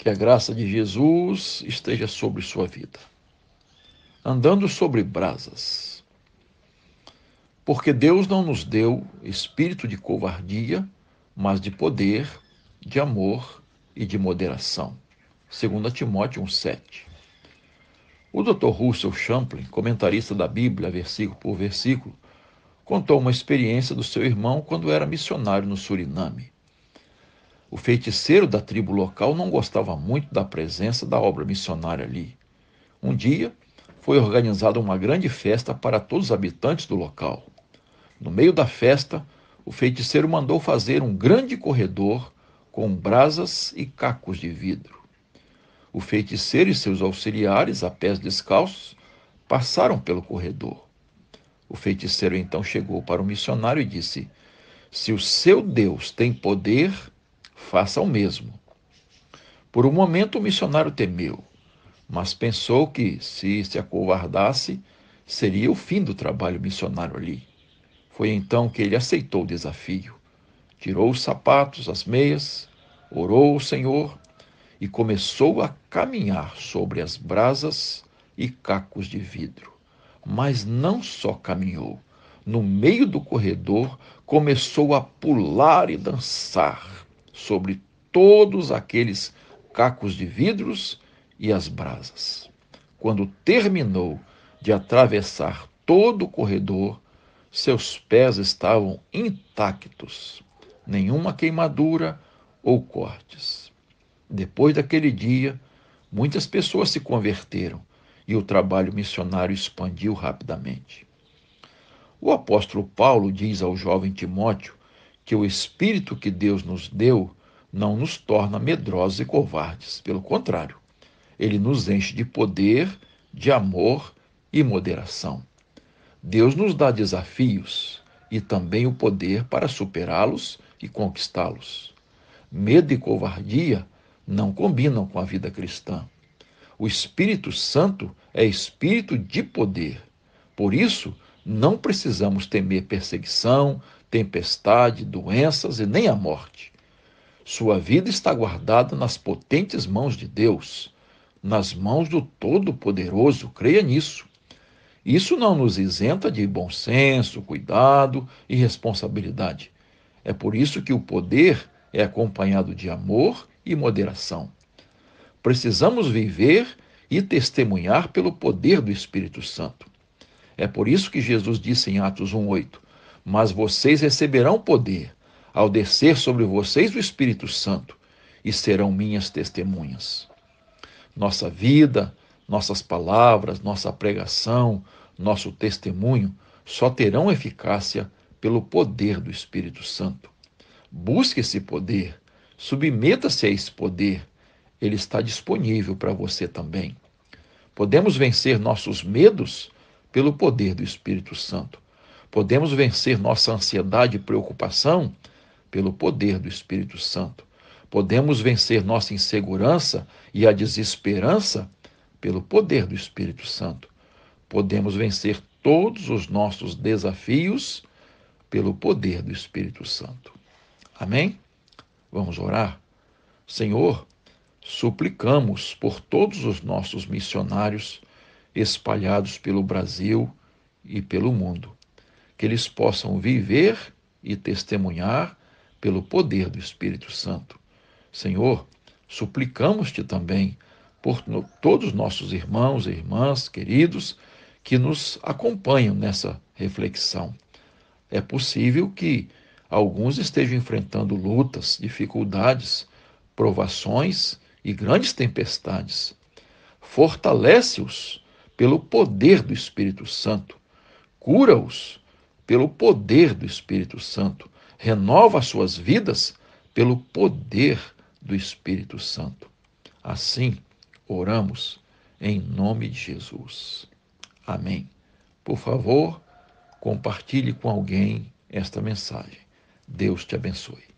Que a graça de Jesus esteja sobre sua vida. Andando sobre brasas. Porque Deus não nos deu espírito de covardia, mas de poder, de amor e de moderação. 2 Timóteo 1,7. O Dr. Russell Champlin, comentarista da Bíblia, versículo por versículo, contou uma experiência do seu irmão quando era missionário no Suriname. O feiticeiro da tribo local não gostava muito da presença da obra missionária ali. Um dia, foi organizada uma grande festa para todos os habitantes do local. No meio da festa, o feiticeiro mandou fazer um grande corredor com brasas e cacos de vidro. O feiticeiro e seus auxiliares, a pés descalços, passaram pelo corredor. O feiticeiro então chegou para o missionário e disse: Se o seu Deus tem poder faça o mesmo. Por um momento o missionário temeu, mas pensou que, se se acovardasse, seria o fim do trabalho missionário ali. Foi então que ele aceitou o desafio. Tirou os sapatos, as meias, orou ao Senhor e começou a caminhar sobre as brasas e cacos de vidro. Mas não só caminhou, no meio do corredor começou a pular e dançar sobre todos aqueles cacos de vidros e as brasas. Quando terminou de atravessar todo o corredor, seus pés estavam intactos, nenhuma queimadura ou cortes. Depois daquele dia, muitas pessoas se converteram e o trabalho missionário expandiu rapidamente. O apóstolo Paulo diz ao jovem Timóteo que o espírito que Deus nos deu não nos torna medrosos e covardes. Pelo contrário, ele nos enche de poder, de amor e moderação. Deus nos dá desafios e também o poder para superá-los e conquistá-los. Medo e covardia não combinam com a vida cristã. O Espírito Santo é espírito de poder. Por isso, não precisamos temer perseguição, tempestade, doenças e nem a morte. Sua vida está guardada nas potentes mãos de Deus, nas mãos do Todo-Poderoso, creia nisso. Isso não nos isenta de bom senso, cuidado e responsabilidade. É por isso que o poder é acompanhado de amor e moderação. Precisamos viver e testemunhar pelo poder do Espírito Santo. É por isso que Jesus disse em Atos 1:8: mas vocês receberão poder ao descer sobre vocês o Espírito Santo e serão minhas testemunhas. Nossa vida, nossas palavras, nossa pregação, nosso testemunho só terão eficácia pelo poder do Espírito Santo. Busque esse poder, submeta-se a esse poder, ele está disponível para você também. Podemos vencer nossos medos pelo poder do Espírito Santo. Podemos vencer nossa ansiedade e preocupação pelo poder do Espírito Santo. Podemos vencer nossa insegurança e a desesperança pelo poder do Espírito Santo. Podemos vencer todos os nossos desafios pelo poder do Espírito Santo. Amém? Vamos orar? Senhor, suplicamos por todos os nossos missionários espalhados pelo Brasil e pelo mundo que eles possam viver e testemunhar pelo poder do Espírito Santo. Senhor, suplicamos-te também por todos nossos irmãos e irmãs queridos que nos acompanham nessa reflexão. É possível que alguns estejam enfrentando lutas, dificuldades, provações e grandes tempestades. Fortalece-os pelo poder do Espírito Santo. Cura-os pelo poder do Espírito Santo. Renova suas vidas pelo poder do Espírito Santo. Assim, oramos em nome de Jesus. Amém. Por favor, compartilhe com alguém esta mensagem. Deus te abençoe.